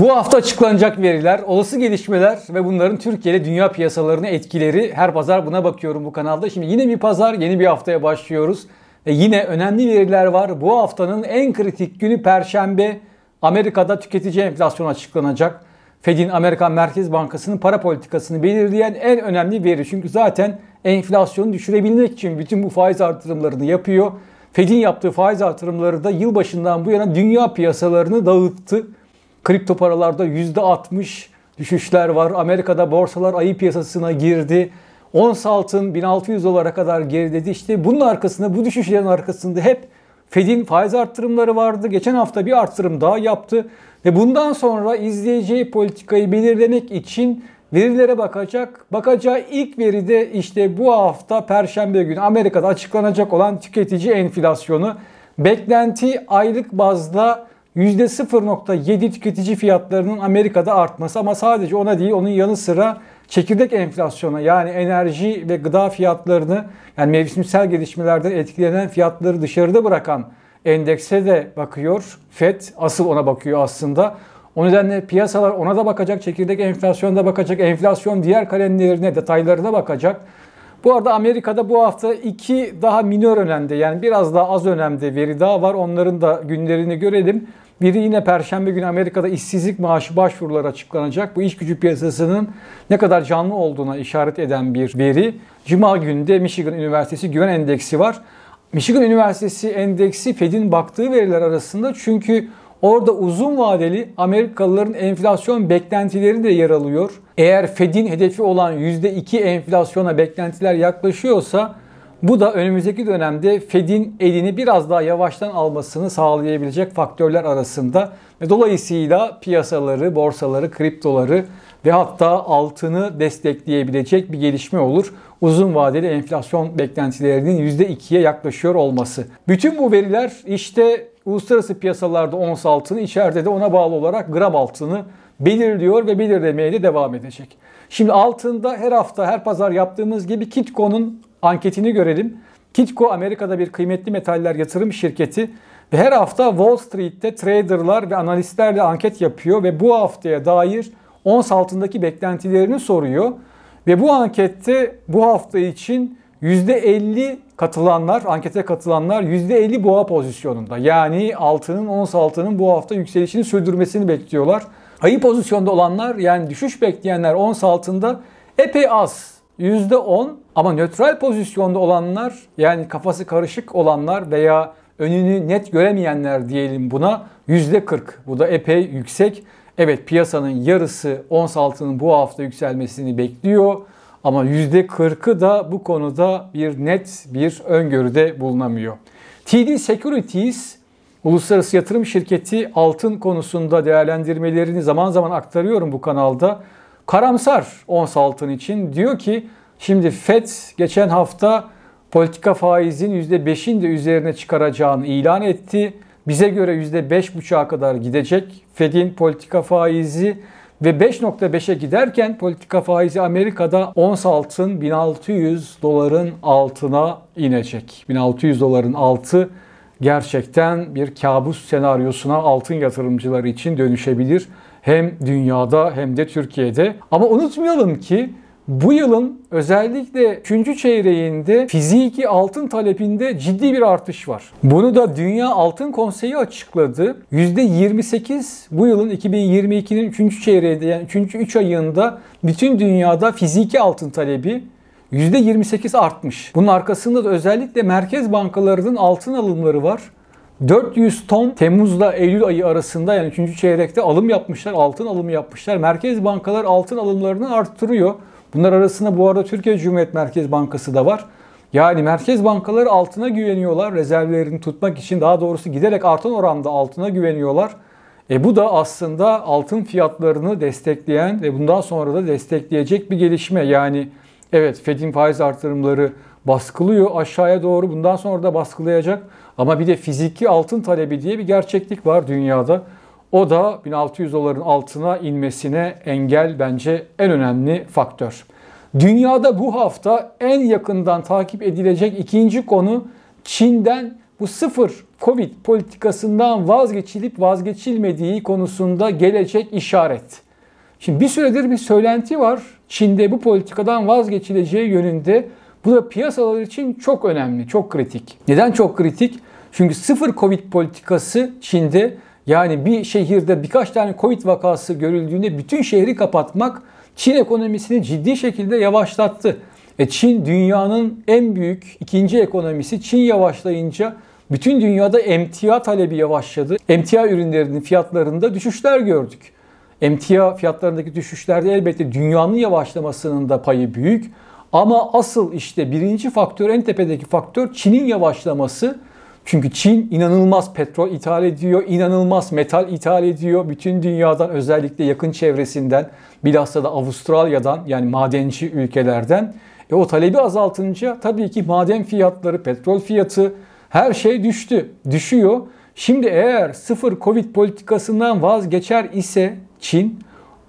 Bu hafta açıklanacak veriler, olası gelişmeler ve bunların Türkiye ile dünya piyasalarını etkileri. Her pazar buna bakıyorum bu kanalda. Şimdi yine bir pazar, yeni bir haftaya başlıyoruz. Ve yine önemli veriler var. Bu haftanın en kritik günü Perşembe. Amerika'da tüketici enflasyonu açıklanacak. Fed'in Amerikan Merkez Bankası'nın para politikasını belirleyen en önemli veri. Çünkü zaten enflasyonu düşürebilmek için bütün bu faiz artırımlarını yapıyor. Fed'in yaptığı faiz artırımları da yılbaşından bu yana dünya piyasalarını dağıttı. Kripto paralarda %60 düşüşler var. Amerika'da borsalar ayı piyasasına girdi. Ons altın 1600 dolara kadar geriledi. İşte bunun arkasında, bu düşüşlerin arkasında hep Fed'in faiz arttırımları vardı. Geçen hafta bir arttırım daha yaptı. Ve bundan sonra izleyeceği politikayı belirlemek için verilere bakacak. Bakacağı ilk veri de işte bu hafta Perşembe günü Amerika'da açıklanacak olan tüketici enflasyonu. Beklenti aylık bazda %0.7 tüketici fiyatlarının Amerika'da artması ama sadece ona değil onun yanı sıra çekirdek enflasyona yani enerji ve gıda fiyatlarını yani mevsimsel gelişmelerden etkilenen fiyatları dışarıda bırakan endekse de bakıyor. FED asıl ona bakıyor aslında. O nedenle piyasalar ona da bakacak, çekirdek enflasyona da bakacak, enflasyon diğer kalemlerine, detaylarına bakacak. Bu arada Amerika'da bu hafta iki daha minör önemli yani biraz daha az önemli veri daha var. Onların da günlerini görelim. Biri yine Perşembe günü Amerika'da işsizlik maaşı başvuruları açıklanacak. Bu iş gücü piyasasının ne kadar canlı olduğuna işaret eden bir veri. Cuma günü de Michigan Üniversitesi Güven Endeksi var. Michigan Üniversitesi Endeksi Fed'in baktığı veriler arasında çünkü Orada uzun vadeli Amerikalıların enflasyon beklentileri de yer alıyor. Eğer Fed'in hedefi olan %2 enflasyona beklentiler yaklaşıyorsa bu da önümüzdeki dönemde Fed'in elini biraz daha yavaştan almasını sağlayabilecek faktörler arasında. ve Dolayısıyla piyasaları, borsaları, kriptoları ve hatta altını destekleyebilecek bir gelişme olur. Uzun vadeli enflasyon beklentilerinin %2'ye yaklaşıyor olması. Bütün bu veriler işte uluslararası piyasalarda ons altını, içeride de ona bağlı olarak gram altını belirliyor ve belirlemeye de devam edecek. Şimdi altında her hafta, her pazar yaptığımız gibi Kitco'nun anketini görelim. Kitco Amerika'da bir kıymetli metaller yatırım şirketi ve her hafta Wall Street'te traderlar ve analistlerle anket yapıyor ve bu haftaya dair ons altındaki beklentilerini soruyor. Ve bu ankette bu hafta için %50 katılanlar, ankete katılanlar %50 boğa pozisyonunda. Yani altının, ons altının bu hafta yükselişini sürdürmesini bekliyorlar. Ayı pozisyonda olanlar yani düşüş bekleyenler ons altında epey az. %10 ama nötral pozisyonda olanlar yani kafası karışık olanlar veya önünü net göremeyenler diyelim buna %40. Bu da epey yüksek. Evet piyasanın yarısı ons altının bu hafta yükselmesini bekliyor. Ama %40'ı da bu konuda bir net bir öngörüde bulunamıyor. TD Securities Uluslararası yatırım şirketi altın konusunda değerlendirmelerini zaman zaman aktarıyorum bu kanalda. Karamsar ons altın için diyor ki şimdi FED geçen hafta politika faizin %5'in de üzerine çıkaracağını ilan etti. Bize göre %5,5'a kadar gidecek. FED'in politika faizi ve 5.5'e giderken politika faizi Amerika'da ons altın 1600 doların altına inecek. 1600 doların altı gerçekten bir kabus senaryosuna altın yatırımcıları için dönüşebilir. Hem dünyada hem de Türkiye'de. Ama unutmayalım ki bu yılın özellikle 3. çeyreğinde fiziki altın talepinde ciddi bir artış var. Bunu da Dünya Altın Konseyi açıkladı. %28 bu yılın 2022'nin 3. çeyreğinde yani 3. 3 ayında bütün dünyada fiziki altın talebi %28 artmış. Bunun arkasında da özellikle merkez bankalarının altın alımları var. 400 ton Temmuz'da Eylül ayı arasında yani 3. çeyrekte alım yapmışlar, altın alımı yapmışlar. Merkez bankalar altın alımlarını arttırıyor. Bunlar arasında bu arada Türkiye Cumhuriyet Merkez Bankası da var. Yani merkez bankaları altına güveniyorlar rezervlerini tutmak için daha doğrusu giderek artan oranda altına güveniyorlar. E bu da aslında altın fiyatlarını destekleyen ve bundan sonra da destekleyecek bir gelişme. Yani evet Fed'in faiz artırımları baskılıyor aşağıya doğru bundan sonra da baskılayacak. Ama bir de fiziki altın talebi diye bir gerçeklik var dünyada. O da 1600 doların altına inmesine engel bence en önemli faktör. Dünyada bu hafta en yakından takip edilecek ikinci konu Çin'den bu sıfır Covid politikasından vazgeçilip vazgeçilmediği konusunda gelecek işaret. Şimdi bir süredir bir söylenti var. Çin'de bu politikadan vazgeçileceği yönünde. Bu da piyasalar için çok önemli, çok kritik. Neden çok kritik? Çünkü sıfır Covid politikası Çin'de yani bir şehirde birkaç tane Covid vakası görüldüğünde bütün şehri kapatmak Çin ekonomisini ciddi şekilde yavaşlattı. E Çin dünyanın en büyük ikinci ekonomisi. Çin yavaşlayınca bütün dünyada emtia talebi yavaşladı. Emtia ürünlerinin fiyatlarında düşüşler gördük. Emtia fiyatlarındaki düşüşlerde elbette dünyanın yavaşlamasının da payı büyük. Ama asıl işte birinci faktör en tepedeki faktör Çin'in yavaşlaması çünkü Çin inanılmaz petrol ithal ediyor, inanılmaz metal ithal ediyor. Bütün dünyadan özellikle yakın çevresinden bilhassa da Avustralya'dan yani madenci ülkelerden. E o talebi azaltınca tabii ki maden fiyatları, petrol fiyatı her şey düştü, düşüyor. Şimdi eğer sıfır Covid politikasından vazgeçer ise Çin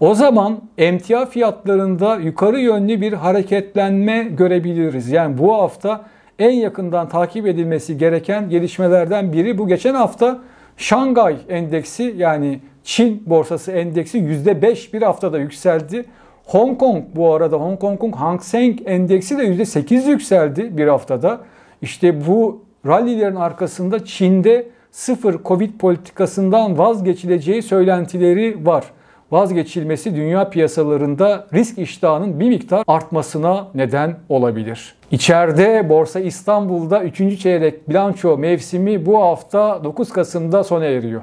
o zaman emtia fiyatlarında yukarı yönlü bir hareketlenme görebiliriz. Yani bu hafta en yakından takip edilmesi gereken gelişmelerden biri bu geçen hafta Şangay endeksi yani Çin borsası endeksi %5 bir haftada yükseldi. Hong Kong bu arada Hong Kong'un Hang Seng endeksi de %8 yükseldi bir haftada. İşte bu rallilerin arkasında Çin'de sıfır Covid politikasından vazgeçileceği söylentileri var vazgeçilmesi dünya piyasalarında risk iştahının bir miktar artmasına neden olabilir. İçeride Borsa İstanbul'da 3. çeyrek bilanço mevsimi bu hafta 9 Kasım'da sona eriyor.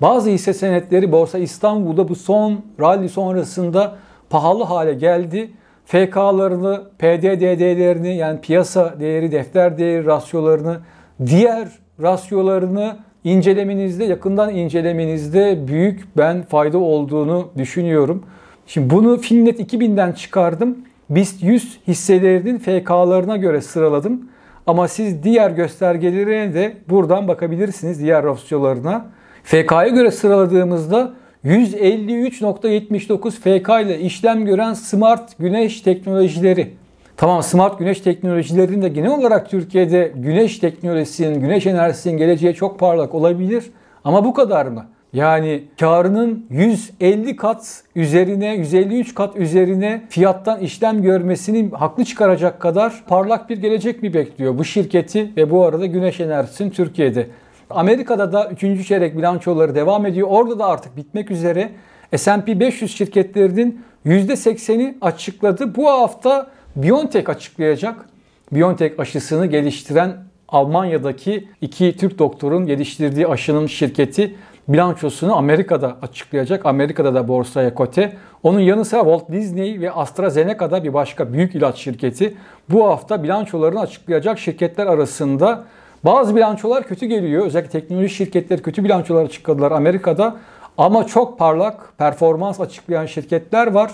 Bazı hisse senetleri Borsa İstanbul'da bu son rally sonrasında pahalı hale geldi. FK'larını, PDDD'lerini yani piyasa değeri, defter değeri rasyolarını, diğer rasyolarını incelemenizde, yakından incelemenizde büyük ben fayda olduğunu düşünüyorum. Şimdi bunu Finnet 2000'den çıkardım. BIST 100 hisselerinin FK'larına göre sıraladım. Ama siz diğer göstergelerine de buradan bakabilirsiniz diğer dosyalarına. FK'ya göre sıraladığımızda 153.79 FK ile işlem gören Smart Güneş Teknolojileri Tamam smart güneş teknolojilerinde genel olarak Türkiye'de güneş teknolojisinin, güneş enerjisinin geleceği çok parlak olabilir. Ama bu kadar mı? Yani karının 150 kat üzerine, 153 kat üzerine fiyattan işlem görmesini haklı çıkaracak kadar parlak bir gelecek mi bekliyor bu şirketi ve bu arada güneş enerjisinin Türkiye'de? Amerika'da da 3. çeyrek bilançoları devam ediyor. Orada da artık bitmek üzere S&P 500 şirketlerinin %80'i açıkladı. Bu hafta BioNTech açıklayacak. BioNTech aşısını geliştiren Almanya'daki iki Türk doktorun geliştirdiği aşının şirketi bilançosunu Amerika'da açıklayacak. Amerika'da da borsaya kote. Onun yanı sıra Walt Disney ve AstraZeneca'da bir başka büyük ilaç şirketi bu hafta bilançolarını açıklayacak şirketler arasında bazı bilançolar kötü geliyor. Özellikle teknoloji şirketleri kötü bilançolar açıkladılar Amerika'da. Ama çok parlak performans açıklayan şirketler var.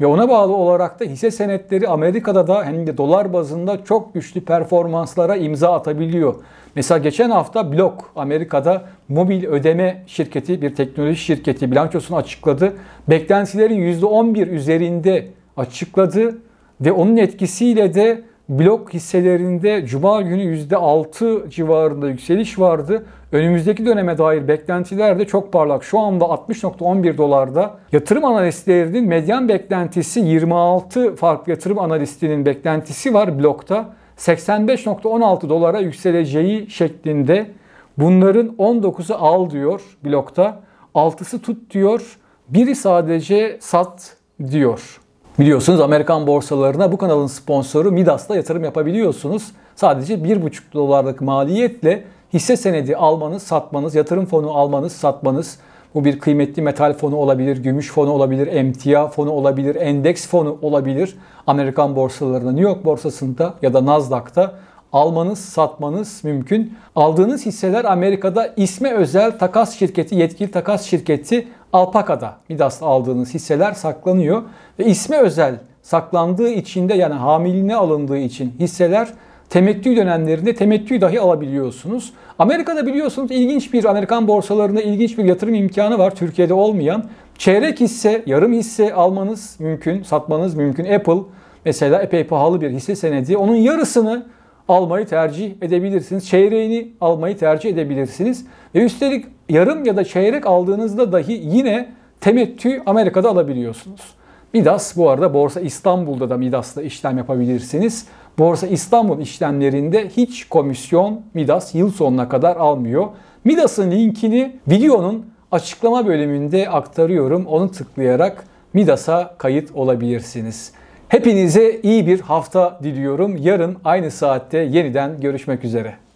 Ve ona bağlı olarak da hisse senetleri Amerika'da da hem de dolar bazında çok güçlü performanslara imza atabiliyor. Mesela geçen hafta Block Amerika'da mobil ödeme şirketi bir teknoloji şirketi bilançosunu açıkladı. Beklentilerin %11 üzerinde açıkladı ve onun etkisiyle de Block hisselerinde cuma günü %6 civarında yükseliş vardı önümüzdeki döneme dair beklentiler de çok parlak. Şu anda 60.11 dolarda yatırım analistlerinin medyan beklentisi 26 farklı yatırım analistinin beklentisi var blokta. 85.16 dolara yükseleceği şeklinde. Bunların 19'u al diyor blokta. 6'sı tut diyor. Biri sadece sat diyor. Biliyorsunuz Amerikan borsalarına bu kanalın sponsoru Midas'ta yatırım yapabiliyorsunuz. Sadece 1,5 dolarlık maliyetle hisse senedi almanız, satmanız, yatırım fonu almanız, satmanız, bu bir kıymetli metal fonu olabilir, gümüş fonu olabilir, emtia fonu olabilir, endeks fonu olabilir. Amerikan borsalarında, New York borsasında ya da Nasdaq'ta almanız, satmanız mümkün. Aldığınız hisseler Amerika'da isme özel takas şirketi, yetkili takas şirketi Alpaka'da Midas'ta aldığınız hisseler saklanıyor ve isme özel saklandığı için de yani hamiline alındığı için hisseler temettü dönemlerinde temettü dahi alabiliyorsunuz. Amerika'da biliyorsunuz ilginç bir Amerikan borsalarında ilginç bir yatırım imkanı var Türkiye'de olmayan. Çeyrek hisse, yarım hisse almanız mümkün, satmanız mümkün. Apple mesela epey pahalı bir hisse senedi. Onun yarısını almayı tercih edebilirsiniz. Çeyreğini almayı tercih edebilirsiniz. Ve üstelik yarım ya da çeyrek aldığınızda dahi yine temettü Amerika'da alabiliyorsunuz. Midas bu arada Borsa İstanbul'da da Midas'la işlem yapabilirsiniz. Borsa İstanbul işlemlerinde hiç komisyon Midas yıl sonuna kadar almıyor. Midas'ın linkini videonun açıklama bölümünde aktarıyorum. Onu tıklayarak Midas'a kayıt olabilirsiniz. Hepinize iyi bir hafta diliyorum. Yarın aynı saatte yeniden görüşmek üzere.